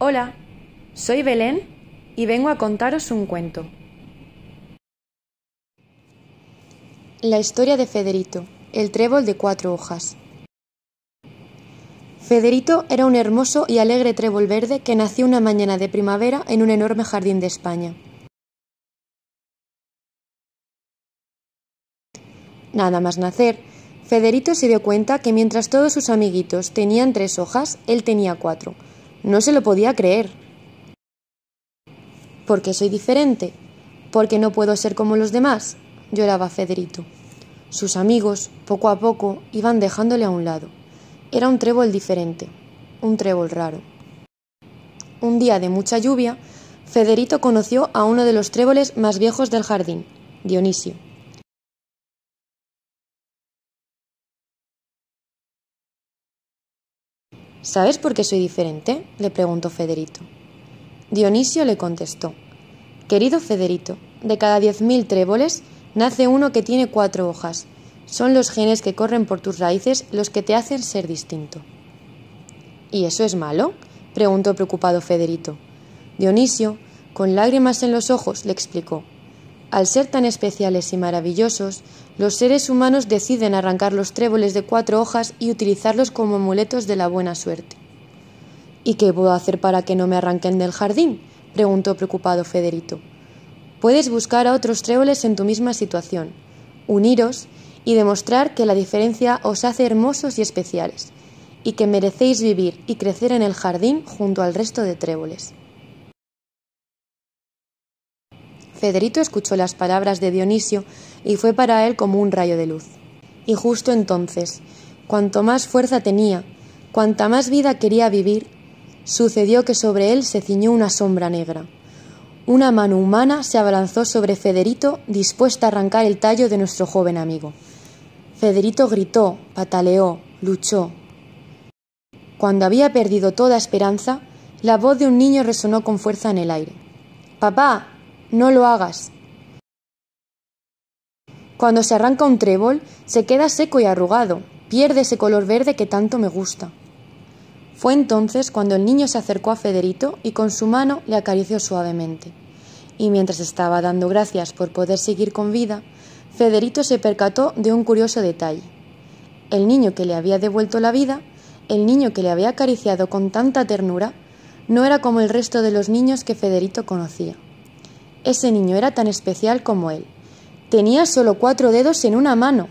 Hola, soy Belén y vengo a contaros un cuento. La historia de Federito, el trébol de cuatro hojas. Federito era un hermoso y alegre trébol verde que nació una mañana de primavera en un enorme jardín de España. Nada más nacer, Federito se dio cuenta que mientras todos sus amiguitos tenían tres hojas, él tenía cuatro no se lo podía creer. ¿Por qué soy diferente? ¿Por qué no puedo ser como los demás? lloraba Federito. Sus amigos, poco a poco, iban dejándole a un lado. Era un trébol diferente, un trébol raro. Un día de mucha lluvia, Federito conoció a uno de los tréboles más viejos del jardín, Dionisio. ¿Sabes por qué soy diferente? le preguntó Federito. Dionisio le contestó, Querido Federito, de cada diez mil tréboles nace uno que tiene cuatro hojas. Son los genes que corren por tus raíces los que te hacen ser distinto. ¿Y eso es malo? preguntó preocupado Federito. Dionisio, con lágrimas en los ojos, le explicó. Al ser tan especiales y maravillosos, los seres humanos deciden arrancar los tréboles de cuatro hojas y utilizarlos como amuletos de la buena suerte. ¿Y qué puedo hacer para que no me arranquen del jardín? preguntó preocupado Federito. Puedes buscar a otros tréboles en tu misma situación, uniros y demostrar que la diferencia os hace hermosos y especiales, y que merecéis vivir y crecer en el jardín junto al resto de tréboles. Federito escuchó las palabras de Dionisio y fue para él como un rayo de luz. Y justo entonces, cuanto más fuerza tenía, cuanta más vida quería vivir, sucedió que sobre él se ciñó una sombra negra. Una mano humana se abalanzó sobre Federito, dispuesta a arrancar el tallo de nuestro joven amigo. Federito gritó, pataleó, luchó. Cuando había perdido toda esperanza, la voz de un niño resonó con fuerza en el aire. Papá, no lo hagas. Cuando se arranca un trébol, se queda seco y arrugado, pierde ese color verde que tanto me gusta. Fue entonces cuando el niño se acercó a Federito y con su mano le acarició suavemente. Y mientras estaba dando gracias por poder seguir con vida, Federito se percató de un curioso detalle. El niño que le había devuelto la vida, el niño que le había acariciado con tanta ternura, no era como el resto de los niños que Federito conocía. Ese niño era tan especial como él. Tenía solo cuatro dedos en una mano